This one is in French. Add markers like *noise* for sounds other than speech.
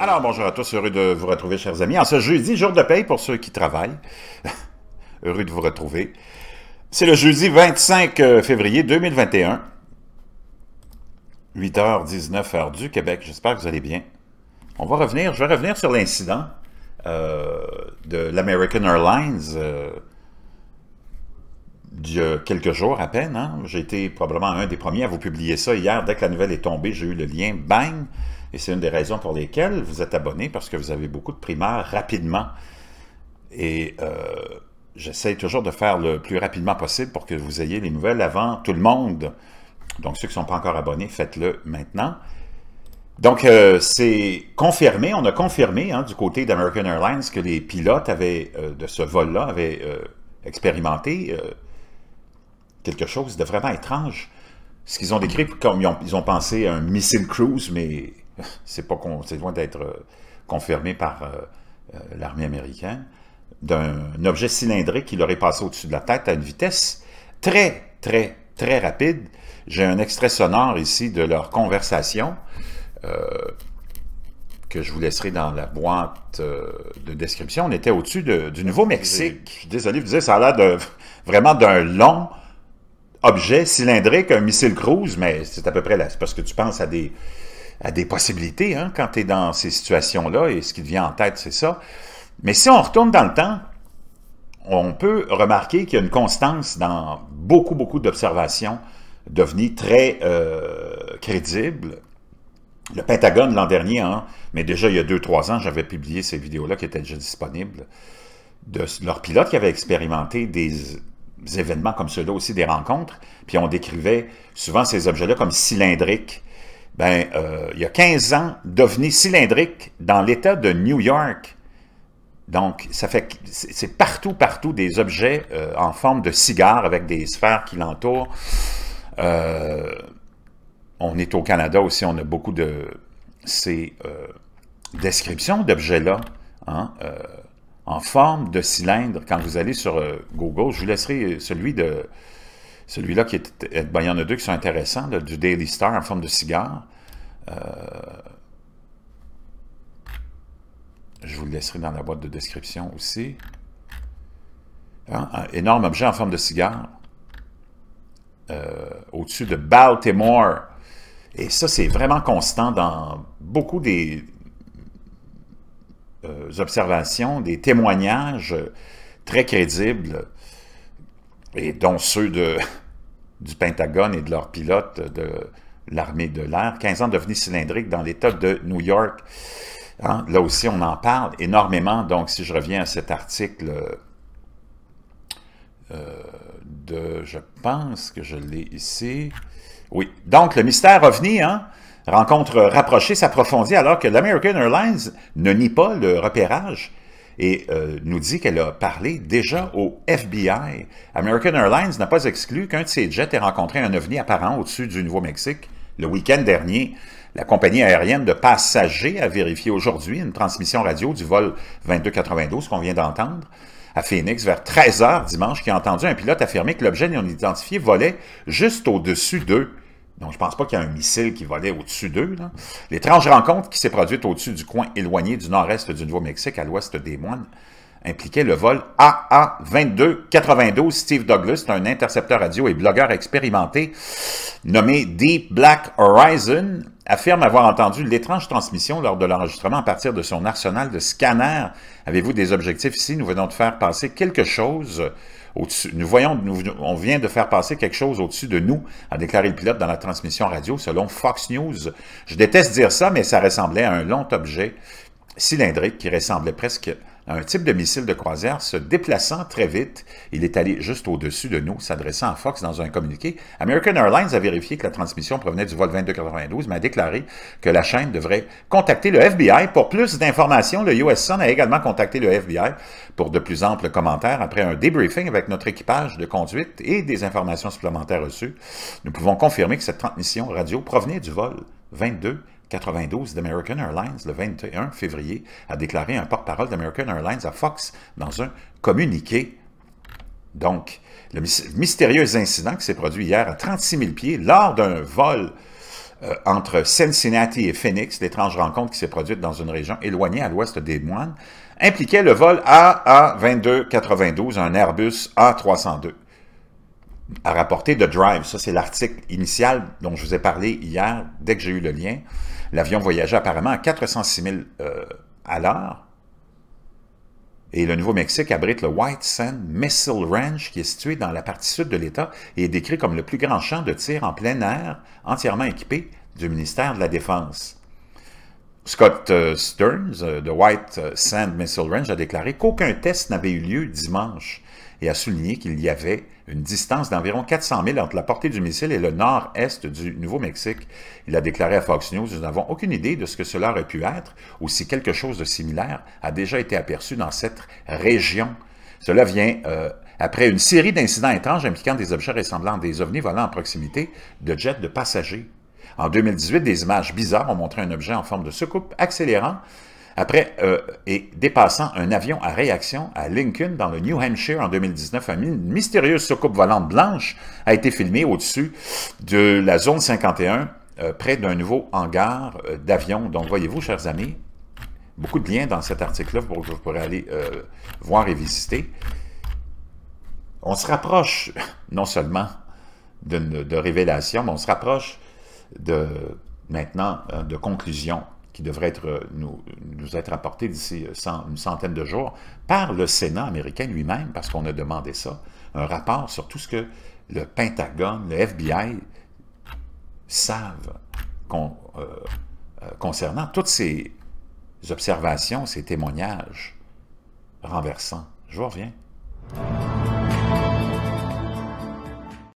Alors, bonjour à tous, heureux de vous retrouver, chers amis. En ce jeudi, jour de paye pour ceux qui travaillent. *laughs* heureux de vous retrouver. C'est le jeudi 25 euh, février 2021, 8h19 heure du Québec. J'espère que vous allez bien. On va revenir, je vais revenir sur l'incident euh, de l'American Airlines. Euh, il y a quelques jours à peine. Hein, j'ai été probablement un des premiers à vous publier ça hier. Dès que la nouvelle est tombée, j'ai eu le lien. Bang! Et c'est une des raisons pour lesquelles vous êtes abonné, parce que vous avez beaucoup de primaires rapidement. Et euh, j'essaie toujours de faire le plus rapidement possible pour que vous ayez les nouvelles avant tout le monde. Donc, ceux qui ne sont pas encore abonnés, faites-le maintenant. Donc, euh, c'est confirmé, on a confirmé hein, du côté d'American Airlines que les pilotes avaient, euh, de ce vol-là avaient expérimenté quelque chose de vraiment étrange. Ce qu'ils ont décrit, comme ils ont, pensé à un missile cruise, mais *laughs* c'est pas loin d'être euh, confirmé par euh, euh, l'armée américaine, d'un objet cylindrique qui leur est passé au-dessus de la tête à une vitesse très, très, très rapide. J'ai un extrait sonore ici de leur conversation que je vous laisserai dans la boîte de description. On était au-dessus du Nouveau-Mexique. Désolé de vous dire, ça a l'air *laughs* vraiment d'un long objet cylindrique, un missile cruise, mais c'est à peu près là. Parce que tu penses à des, des possibilités hein, quand tu es dans ces situations-là, et ce qui te vient en tête, c'est ça. Mais si on retourne dans le temps, on peut remarquer qu'il y a une constance dans beaucoup, beaucoup d'observations devenues très euh, crédibles. Le Pentagone, l'an dernier, hein, mais déjà il y a 2-3 ans, j'avais publié ces vidéos-là qui étaient déjà disponibles, de leurs pilotes qui avaient expérimenté des événements comme ceux-là aussi, des rencontres, puis on décrivait souvent ces objets-là comme cylindriques. Ben, euh, il y a 15 ans, devenu cylindrique dans l'État de New York. Donc, ça fait, c'est partout, partout des objets euh, en forme de cigare avec des sphères qui l'entourent. Euh, on est au Canada aussi, on a beaucoup de ces descriptions d'objets-là. Hein, en forme de cylindre. Quand vous allez sur euh, Google, je vous laisserai euh, celui de celui-là qui est. Ben, il y en a deux qui sont intéressants, du Daily Star en forme de cigare. Euh, je vous le laisserai dans la boîte de description aussi. Un énorme objet en forme de cigare. Au-dessus de Baltimore. Et ça, c'est vraiment constant dans beaucoup des, euh, observations, des témoignages très crédibles, et dont ceux de, *laughs* du Pentagone et de leurs pilotes de l'armée de l'air, 15 ans devenus cylindriques dans l'État de New York. Hein. Là aussi, on en parle énormément. Donc, si je reviens à cet article euh, de, je pense que je l'ai ici. Oui, donc le mystère OVNI, hein? Rencontre rapprochée s'approfondit alors que l'American Airlines ne nie pas le repérage et euh, nous dit qu'elle a parlé déjà au FBI. American Airlines n'a pas exclu qu'un de ses jets ait rencontré un ovni apparent au-dessus du Nouveau-Mexique le week-end dernier. La compagnie aérienne de passagers a vérifié aujourd'hui une transmission radio du vol 2292 qu'on vient d'entendre à Phoenix vers 13h dimanche qui a entendu un pilote affirmer que l'objet non identifié volait juste au-dessus d'eux. Donc, je pense pas qu'il y a un missile qui volait au-dessus d'eux. L'étrange rencontre qui s'est produite au-dessus du coin éloigné du nord-est du Nouveau-Mexique, à l'ouest des moines, impliquait le vol AA-2292. Steve Douglas, un intercepteur radio et blogueur expérimenté nommé Deep Black Horizon, affirme avoir entendu l'étrange transmission lors de l'enregistrement à partir de son arsenal de scanners. Avez-vous des objectifs ici? Nous venons de faire passer quelque chose au-dessus. Nous voyons, on vient de faire passer quelque chose au-dessus de nous, a déclaré le pilote dans la transmission radio selon Fox News. Je déteste dire ça, mais ça ressemblait à un long objet cylindrique qui ressemblait presque à un type de missile de croisière se déplaçant très vite. Il est allé juste au-dessus de nous, s'adressant à Fox dans un communiqué. American Airlines a vérifié que la transmission provenait du vol 2292, mais a déclaré que la chaîne devrait contacter le FBI. Pour plus d'informations, le Sun a également contacté le FBI pour de plus amples commentaires après un débriefing avec notre équipage de conduite et des informations supplémentaires reçues. Nous pouvons confirmer que cette transmission radio provenait du vol 22 92 d'American Airlines, le 21 février, a déclaré un porte-parole d'American Airlines à Fox dans un communiqué. Donc, le mystérieux incident qui s'est produit hier à 36 000 pieds lors d'un vol euh, entre Cincinnati et Phoenix, l'étrange rencontre qui s'est produite dans une région éloignée à l'ouest des moines, impliquait le vol AA-2292, un Airbus A302 à rapporter de Drive. Ça, c'est l'article initial dont je vous ai parlé hier, dès que j'ai eu le lien. L'avion voyageait apparemment à 406 000 euh, à l'heure. Et le Nouveau-Mexique abrite le White Sand Missile Range qui est situé dans la partie sud de l'État et est décrit comme le plus grand champ de tir en plein air, entièrement équipé du ministère de la Défense. Scott euh, Stearns euh, de White euh, Sand Missile Range a déclaré qu'aucun test n'avait eu lieu dimanche et a souligné qu'il y avait une distance d'environ 400 000 entre la portée du missile et le nord-est du Nouveau-Mexique. Il a déclaré à Fox News, nous n'avons aucune idée de ce que cela aurait pu être ou si quelque chose de similaire a déjà été aperçu dans cette région. Cela vient après une série d'incidents étranges impliquant des objets ressemblant à des ovnis volant en proximité de jets de passagers. En 2018, des images bizarres ont montré un objet en forme de soucoupe accélérant après euh, et dépassant un avion à réaction à Lincoln dans le New Hampshire en 2019, une mystérieuse soucoupe volante blanche a été filmée au-dessus de la zone 51, euh, près d'un nouveau hangar d'avions. Euh, d'avion. Donc, voyez-vous, chers amis, beaucoup de liens dans cet article-là pour que vous pourrez aller voir et visiter. On se rapproche non seulement de, de révélations, mais on se rapproche de, maintenant euh, de conclusions qui devraient être, euh, nous, être apportées d'ici euh, une centaine de jours par le Sénat américain lui-même, parce qu'on a demandé ça, un rapport sur tout ce que le Pentagone, le FBI savent concernant toutes ces observations, ces témoignages renversants. Je reviens.